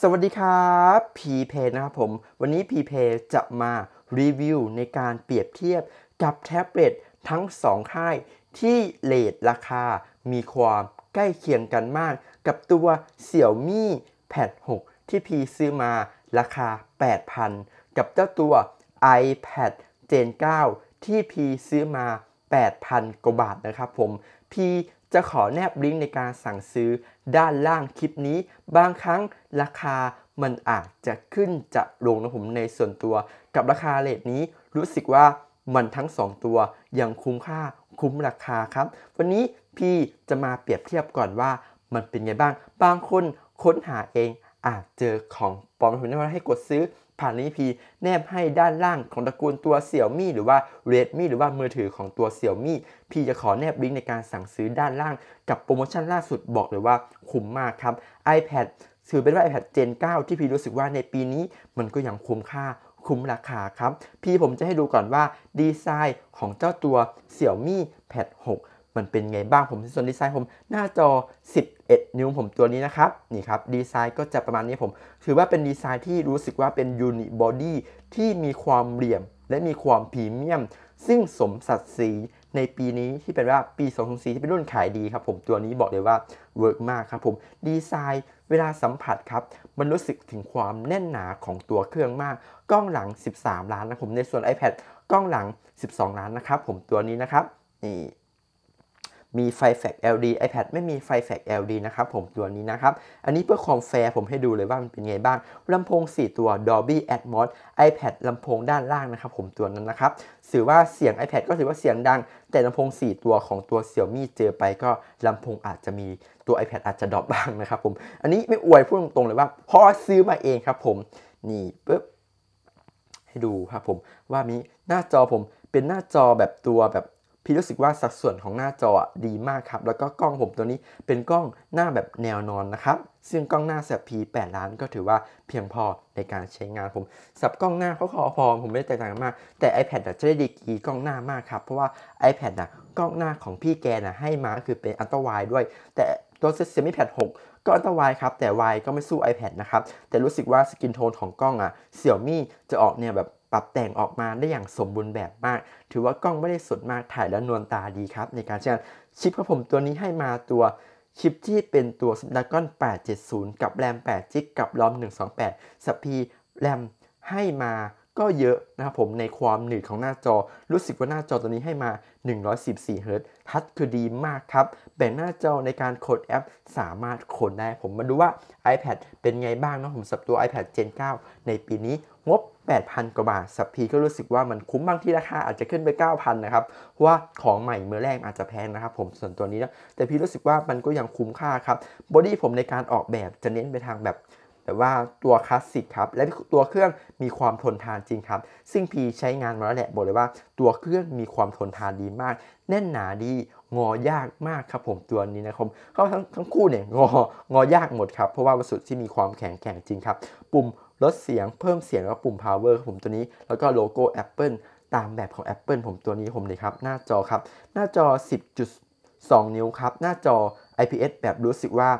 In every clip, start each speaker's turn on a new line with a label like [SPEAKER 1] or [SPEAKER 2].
[SPEAKER 1] สวัสดีครับพีเพนะครับผม วันนี้พีเพจะมารีวิวในการเปรียบเทียบกับแท็บเล็ตทั้ง 2 ค่าย ที่เลทราคามีความใกล้เคียงกันมากกับตัว Xiaomi Pad 6 ที่พีซื้อมาราคา 8,000 กับเจ้าตัว iPad Gen 9 ที่พีซื้อมา 8,000 กว่าบาทนะครับผมพีจะขอแนบลิงก์ในการสั่งซื้อด้านล่างคลิปนี้บางครั้งราคามันอาจจะขึ้นจะลงนะผมในส่วนตัว กับราคาเลทนี้รู้สึกว่ามันทั้ง 2 ตัวยังคุ้มค่าคุ้มราคาครับ วันนี้พี่จะมาเปรียบเทียบก่อนว่ามันเป็นไงบ้างบางคนค้นหาเองอาจเจอของปลอมผมแนะนำให้กดซื้อผ่านลิงก์ IP แนบให้ด้านล่างของตระกูลตัวเสี่ยวมี่หรือว่า Redmi หรือว่ามือถือของตัวเสี่ยวมี่พี่จะขอแนบลิงก์ในการสั่งซื้อด้านล่างกับโปรโมชั่นล่าสุดบอกเลยว่าคุ้มมากครับ iPad ถือเป็นว่า iPad Gen 9 ที่พี่รู้สึกว่าในปีนี้มันก็ยังคุ้มค่าคุ้มราคาครับ พี่ผมจะให้ดูก่อนว่าดีไซน์ของเจ้าตัว Xiaomi Pad 6 มันเป็นไงบ้างผมส่วนดีไซน์ผมหน้าจอ 10 11นิ้วผมตัวนี้นะครับนี่ครับดีไซน์ก็จะประมาณนี้ผม ถือว่าเป็นดีไซน์ที่รู้สึกว่าเป็นยูนิบอดี้ที่มีความเหลี่ยม และมีความพรีเมียม ซึ่งสมสัดสีในปีนี้ที่เป็นว่าปี2004ที่เป็นรุ่นขายดีครับผมตัวนี้บอกเลยว่าเวิร์กมากครับผมดีไซน์เวลาสัมผัสครับมันรู้สึกถึงความแน่นหนาของตัวเครื่องมากกล้องหลัง 13 ล้านนะผมในส่วน iPad กล้องหลัง 12ล้านนะครับผมตัวนี้นะครับนี่มีไฟแฟก LD iPad ไม่มี ไฟแฟก LD นะครับผมตัวนี้นะครับ อันนี้เพื่อความแฟร์ผมให้ดูเลยว่ามันเป็นไงบ้างลำโพง 4 ตัว Dolby Atmos iPad ลำโพงด้านล่างนะครับผมตัวนั้นนะครับถือว่าเสียง iPad ก็ถือว่าเสียงดัง แต่ลำโพง 4 ตัวของตัวเสี่ยมี่เจอไป ก็ลำโพงอาจจะมีตัว iPad อาจจะดรอปบ้างนะครับผม อันนี้ไม่อวยพูดตรงๆเลยว่าพอซื้อมาเองครับผมนี่ปึ๊บให้ดูครับผมว่ามีหน้าจอผมเป็นหน้าจอแบบตัวแบบพี่รู้สึกว่าสัดส่วนของหน้าจอดีมากครับ แล้วก็กล้องผมตัวนี้เป็นกล้องหน้าแบบแนวนอนนะครับ ซึ่งกล้องหน้าแซบี8 ล้าน ก็ถือว่าเพียงพอในการใช้งานผม สับกล้องหน้าเขาขอพอผมไม่ได้แตกต่างมาก แต่ iPad จะได้ดีกีกล้องหน้ามากครับ เพราะว่า iPad ดะกล้องหน้าของพี่แกนะให้มาคือเป็นอัลตร้าไวด้วย แต่ตัวเซมิแพด6ก็อัลตร้าวยครับ แต่วายก็ไม่สู้ iPad นะครับ แต่รู้สึกว่าสกินโทนของกล้องอะ่ะเสี่ยวมี่จะออกเนี่ยแบบปรับแต่งออกมาได้อย่างสมบูรณ์แบบมาก ถือว่ากล้องไม่ได้สดมาก ถ่ายแล้วนวลตาดีครับ ในการใช้งานชิปกระผมตัวนี้ให้มาตัว ชิปที่เป็นตัว Snapdragon 870 กับแรม8จิกกับรอม128สปีแรมให้มาก็เยอะนะครับผมในความหนืดของหน้าจอ รู้สึกว่าหน้าจอตัวนี้ให้มา114 Hz ทัชคือดีมากครับแบ่งหน้าจอในการโคดแอปสามารถโคดได้ผมมาดูว่า iPad เป็นไงบ้างเนาะผมสับตัว iPad Gen 9 ในปีนี้งบ 8,000 กว่าบาทสับพีก็รู้สึกว่ามันคุ้มบางที่ราคาอาจจะขึ้นไป 9,000 นะครับว่าของใหม่เมื่อแรกอาจจะแพงนะครับผมส่วนตัวนี้นะแต่พี่รู้สึกว่ามันก็ยังคุ้มค่าครับบอดี้ผมในการออกแบบจะเน้นไปทางแบบแต่ว่าตัวคลาสสิกครับและตัวเครื่องมีความทนทานจริงครับซึ่งพีใช้งานมาแล้วแหละบอกเลยว่า ตัวเครื่องมีความทนทานดีมาก แน่นหนาดี งอยากมากครับผมตัวนี้นะครับเขาทั้งทั้งคู่เนี่ยงองอยากหมดครับเพราะว่าวัสดุที่มีความแข็งแกร่งจริงครับ ปุ่มลดเสียง เพิ่มเสียงแล้วปุ่ม power ครับผมตัวนี้ แล้วก็โลโก้ Apple ตามแบบของ Apple ผมตัวนี้ผมเลยครับหน้าจอครับหน้าจอ10 2 นิ้วครับ หน้าจอ IPS แบบรู้สึกว่า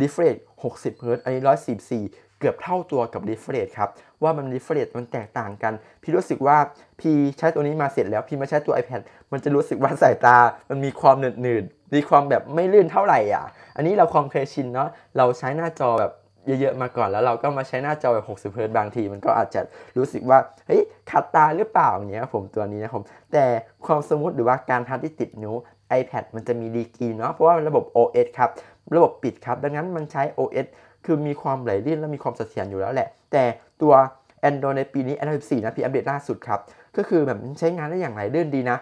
[SPEAKER 1] refresh 60 Hz อันนี้144เกือบเท่าตัวกับ refresh ครับว่ามัน refresh มันแตกต่างกัน พี่รู้สึกว่า พี่ใช้ตัวนี้มาเสร็จแล้วพี่มาใช้ตัว iPad มันจะรู้สึกว่าสายตา มันมีความหนืดดมีความแบบไม่ลื่นเท่าไหร่อ่ะ อันนี้เราความเคยชินเนาะเราใช้หน้าจอแบบเยอะๆมาก่อนแล้ว เราก็มาใช้หน้าจอแบบ60เฮิร์ตบางที มันก็อาจจะรู้สึกว่าเฮ้ยขัดตาหรือเปล่าอย่างเงี้ยผมตัวนี้นะผมแต่ความสมูทหรือว่าการทัดที่ติดนิ้ว iPad มันจะมีดีกีเนาะเพราะว่าระบบ OS ครับ ระบบปิดครับ ดังนั้นมันใช้ OS คือมีความไหลลื่นและมีความเสถียรอยู่แล้วแหละ แต่ตัว Android ในปีนี้ Android 14นะ พี่อัปเดตล่าสุดครับ ก็คือแบบใช้งานได้อย่างไหลลื่นดีนะ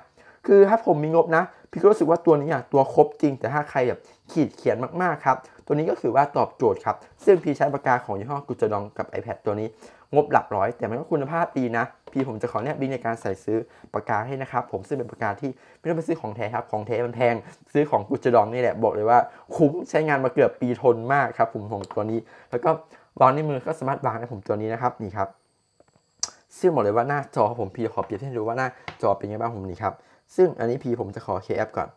[SPEAKER 1] คือถ้าผมมีงบนะพี่ก็รู้สึกว่าตัวนี้อ่ะตัวครบจริง แต่ถ้าใครแบบขีดเขียนมากๆครับตัวนี้ก็คือว่าตอบโจทย์ครับซึ่งพี่ใช้ปากกาของยี่ห้อกุจดองกับ iPad ตัวนี้ งบหลักร้อยแต่มันก็คุณภาพดีนะ พี่ผมจะขอแนะนำในการใส่ซื้อปากกาให้นะครับ ผมซึ่งเป็นปากกาที่ไม่ต้องไปซื้อของแท้ครับ ของแท้มันแพงซื้อของกุจดองนี่แหละบอกเลยว่าคุ้มใช้งานมาเกือบปีทนมากครับผมของตัวนี้แล้วก็วางในมือก็สามารถวางได้ผมตัวนี้นะครับนี่ครับซึ่งบอกเลยว่าหน้าจอผมพีขอเปลียนให้ดูว่าหน้าจอเป็นยังไงบ้างผมนี่ครับซึ่งอันนี้พีผมจะขอเคอปก่อน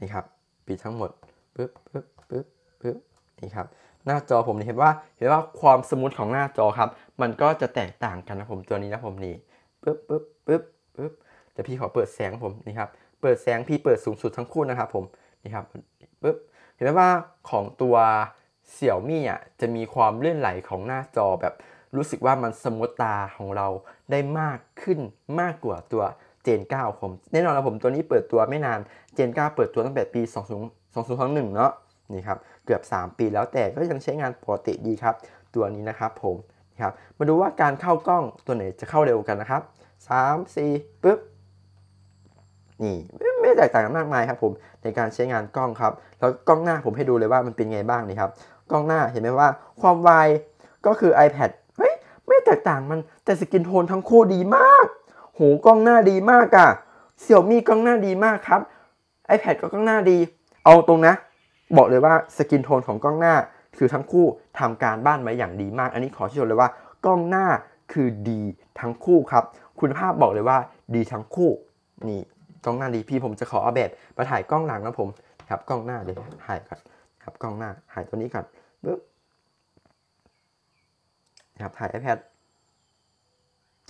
[SPEAKER 1] นี่ครับ ปิดทั้งหมดปึ๊บปึ๊บปึ๊บปึ๊บนี่ครับหน้าจอผมนี่เห็นว่าเห็นว่าความสมูทของหน้าจอครับ มันก็จะแตกต่างกันนะผมตัวนี้นะผมนี่ปึ๊บปึ๊บปึ๊บปึ๊บแต่พี่ขอเปิดแสงผมนี่ครับเปิดแสงพี่เปิดสูงสุดทั้งคู่นะครับผมนี่ครับปึ๊บเห็นไหมว่าของตัวเสี่ยวมี่อ่ะจะมีความเลื่อนไหลของหน้าจอแบบรู้สึกว่ามันสมุตตาของเราได้มากขึ้นมากกว่าตัวเจน9ผมแน่นอนนะผมตัวนี้เปิดตัวไม่นาน เจน 9 เปิดตัวตั้งแต่ปี 2021เนาะนี่ครับเกือบ 3 ปีแล้วแต่ก็ยังใช้งานปกติดีครับ ตัวนี้นะครับผมนครับมาดูว่าการเข้ากล้องตัวไหนจะเข้าเร็วกันนะครับ3 4ปึ๊บนี่ไม่แตกต่างกันมากมายครับผมในการใช้งานกล้องครับ แล้วกล้องหน้าผมให้ดูเลยว่ามันเป็นไงบ้างนี่ครับกล้องหน้าเห็นไหมว่าความไวก็คือ iPad ไม่แตกต่างมันแต่สกินโทนทั้งคู่ดีมาก โหกล้องหน้าดีมากอะเสี่ยวมี่กล้องหน้าดีมากครับ iPad ก็กล้องหน้าดี เอาตรงนะบอกเลยว่าสกินโทนของกล้องหน้าคือทั้งคู่ทำการบ้านมาอย่างดีมาก อันนี้ขอชื่นเลยว่ากล้องหน้าคือดีทั้งคู่ครับ คุณภาพบอกเลยว่าดีทั้งคู่ นี่กล้องหน้าดีพี่ผมจะขอเอาแบบมาถ่ายกล้องหลังนะผมครับ กล้องหน้าเลยถ่ายก่นครับกล้องหน้าถ่ายตัวนี้ก่อนปึ๊บนะครับถ่าย iPad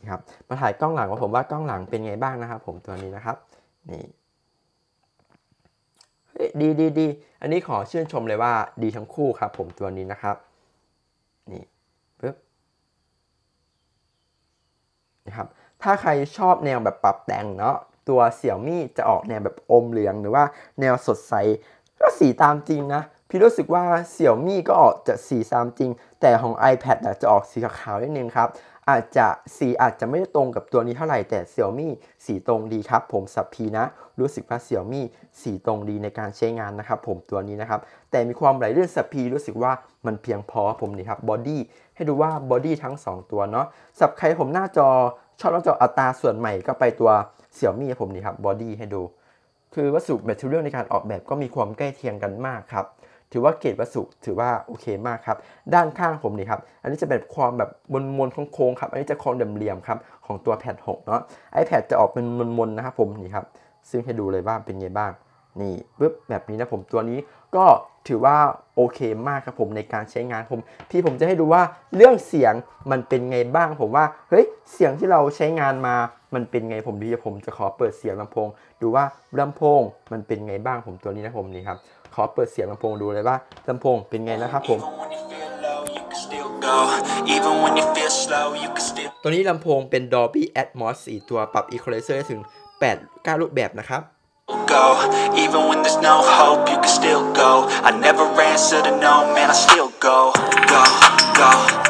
[SPEAKER 1] นะครับ มาถ่ายกล้องหลังว่าผมว่ากล้องหลังเป็นไงบ้างนะครับ ผมตัวนี้นะครับนี่ดีดีดีอันนี้ขอชื่นชมเลยว่าดี ทั้งคู่ครับผมตัวนี้นะครับนี่ปึ๊บนะครับ ถ้าใครชอบแนวแบบปรับแต่งเนาะตัวเสี่ยวมี่จะออกแนวแบบอมเหลือง หรือว่าแนวสดใสก็สีตามจริงนะพี่รู้สึกว่าเสี่ยวมี่ก็ออกจะสีซ้ำจริง แต่ของ iPad จะออกสีขาวนิดนึงครับ อาจจะสีอาจจะไม่ได้ตรงกับตัวนี้เท่าไหร่ แต่เสี่ยวมี่สีตรงดีครับผมสับพีนะ รู้สึกว่าเสี่ยวมี่สีตรงดีในการใช้งานนะครับผมตัวนี้นะครับ แต่มีความไหลเลื่อนสับพีรู้สึกว่ามันเพียงพอผมนี่ครับบอดี้ให้ดูว่าบอดี้ทั้ง2ตัวเนาะสับใครผมหน้าจอชอบหน้าจออัตราส่วนใหม่ก็ไปตัวเสี่ยวมี่ผมนี่ครับบอดี้ให้ดูคือวัสดุแมทเทอเรียลในการออกแบบก็มีความใกล้เคียงกันมากครับถือว่าเกรดวัสดุถือว่าโอเคมากครับด้านข้างผมนี่ครับอันนี้จะเป็นความแบบมนๆโค้งๆครับอันนี้จะคองเหลี่ยมครับของตัวแพด6เนาะไอแพดจะออกเป็นมนๆนะครับผมนี่ครับซึ่งให้ดูเลยว่าเป็นไงบ้าง นี่ปึ๊บแบบนี้นะผมตัวนี้ ก็ถือว่าโอเคมากครับผมในการใช้งานผมที่ผมจะให้ดูว่าเรื่องเสียงมันเป็นไงบ้างผมว่าเฮ้ยเสียงที่เราใช้งานมา มันเป็นไงผมดีผม จะขอเปิดเสียงลำโพง ดูว่าลำโพง มันเป็นไงบ้างผมตัวนี้นะผมนี่ครับขอเปิดเสียงลำโพงดูเลยว่าลำโพงเป็นไงนะครับผมตัวนี้ลำโพงเป็น Dolby Atmos 4ตัวปรับ Equalizer ถึง 8 9 รูปแบบนะครับ Even when there's no hope, you can still go. I never answer to no man, I still go, go, go.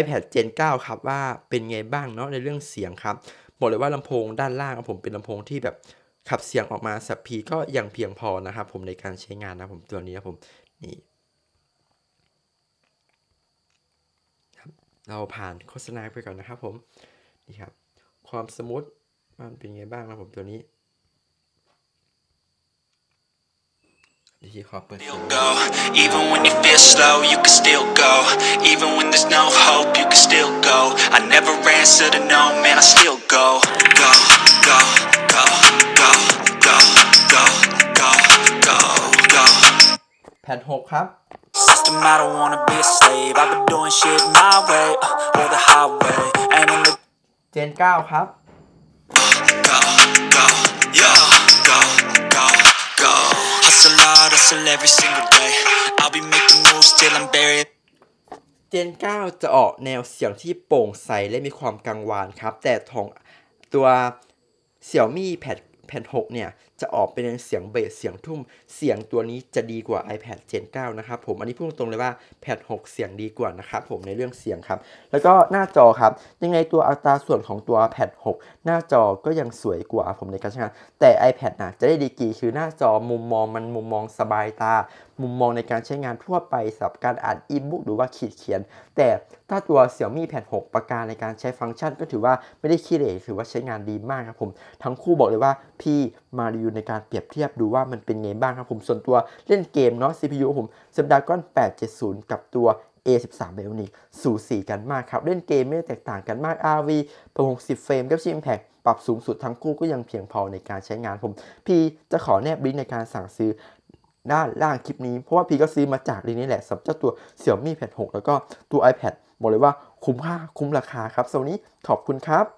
[SPEAKER 1] iPad Gen 9ครับว่าเป็นไงบ้างเนาะในเรื่องเสียงครับบอกเลยว่าลำโพงด้านล่างของผมเป็นลำโพงที่แบบขับเสียงออกมาสับพีก็ยังเพียงพอนะครับผมในการใช้งานนะผมตัวนี้นะผม นี่เราผ่านโฆษณาไปก่อนนะครับผมนี่ครับความสมูทมันเป็นไงบ้างนะผมตัวนี้ you go, even when you feel slow, you can still go. Even when there's no hope, you can still go. I never answer to no man, I still go. Go, go, go, go, go, go, go, go, go. แผ่นหกครับ System, I don't wanna be a slave. I've been doing shit my way, uh, or the highway. And in the เจนเก้าครับ Go, go, go. hustle every single day I'll be making moves till I'm buried เจนเก้าจะออกแนวเสียงที่โปร่งใส และมีความกังวานครับ แต่ของตัวเสี่ยวมี่แพด iPad 6 เนี่ยจะออกเป็นเสียงเบสเสียงทุ่ม เสียงตัวนี้จะดีกว่า iPad Gen 9 นะครับผมอันนี้พูดตรงเลยว่า iPad 6 เสียงดีกว่านะครับผมในเรื่องเสียงครับ แล้วก็หน้าจอครับยังไงตัวอัตราส่วนของตัว iPad 6 หน้าจอก็ยังสวยกว่าผมในการใช้งานแต่ iPad นะจะได้ดีกี่คือหน้าจอมุมมองมันมุมมองสบายตามุมมองในการใช้งานทั่วไปสำหรับการอ่านอีบุ๊กหรือว่าขีดเขียน แต่ถ้าตัว Xiaomi Pad 6ประการในการใช้ฟังก์ชัน ก็ถือว่าไม่ได้ขี้เหร่ถือว่าใช้งานดีมากครับผม ทั้งคู่บอกเลยว่า พี่มารีวิวในการเปรียบเทียบดูว่ามันเป็นไงบ้างครับผมส่วนตัวเล่นเกมเนาะ CPU ผม Snapdragon 870 กับตัว A13 Bionic สู่สีกันมากครับเล่นเกมไม่แตกต่างกันมาก RV ประมง10เฟรมกับชิมแพกปรับสูงสุดทั้งคู่ก็ยังเพียงพอในการใช้งานผมพี่จะขอแนบลิงก์ในการสั่งซื้อด้านล่างคลิปนี้เพราะว่าพี่ก็ซื้อมาจากรีนี่แหละสำหรับเจ้าตัวเสี่ยวมี่แพด6แล้วก็ตัว iPad บอกเลยว่าคุ้มค่าคุ้มราคาครับสวัสนี้ขอบคุณครับ